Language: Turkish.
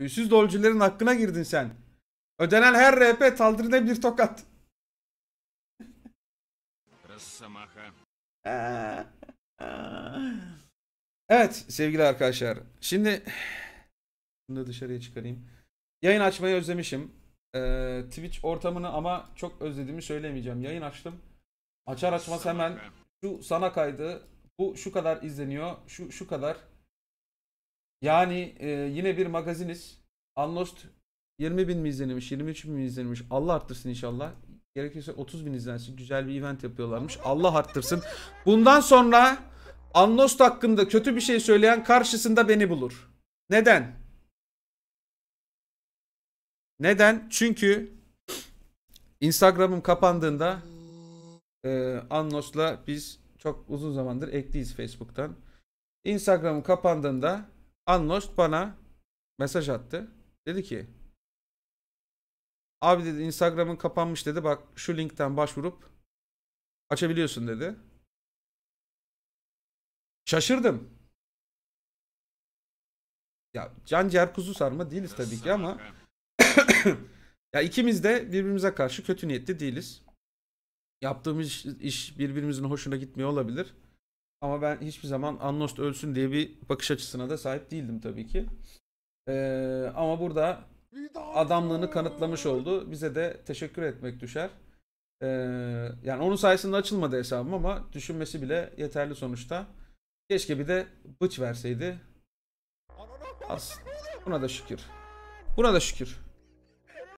Tüysüz dolcuların hakkına girdin sen. Ödenen her RP saldırına bir tokat. Ee, evet sevgili arkadaşlar. Şimdi bunu da dışarıya çıkarayım. Yayın açmayı özlemişim. Ee, Twitch ortamını ama çok özlediğimi söylemeyeceğim. Yayın açtım. Açar açmaz hemen şu sana kaydı. Bu şu kadar izleniyor. Şu şu kadar yani e, yine bir magaziniz. Unlost 20 bin mi izlenilmiş, 23 bin mi izlenilmiş? Allah arttırsın inşallah. Gerekirse 30 bin izlensin. Güzel bir event yapıyorlarmış. Allah arttırsın. Bundan sonra Unlost hakkında kötü bir şey söyleyen karşısında beni bulur. Neden? Neden? Çünkü Instagram'ım kapandığında e, Annost'la biz çok uzun zamandır ekliyiz Facebook'tan. Instagram'ım kapandığında Unlost bana mesaj attı. Dedi ki abi dedi Instagram'ın kapanmış dedi bak şu linkten başvurup açabiliyorsun dedi. Şaşırdım. Ya can ciğer kuzu sarma değiliz tabii ki ama ya ikimiz de birbirimize karşı kötü niyetli değiliz. Yaptığımız iş birbirimizin hoşuna gitmiyor olabilir. Ama ben hiçbir zaman Annost ölsün diye bir bakış açısına da sahip değildim tabii ki. Ee, ama burada adamlığını kanıtlamış oldu. Bize de teşekkür etmek düşer. Ee, yani onun sayesinde açılmadı hesabım ama düşünmesi bile yeterli sonuçta. Keşke bir de bıç verseydi. As buna da şükür. Buna da şükür.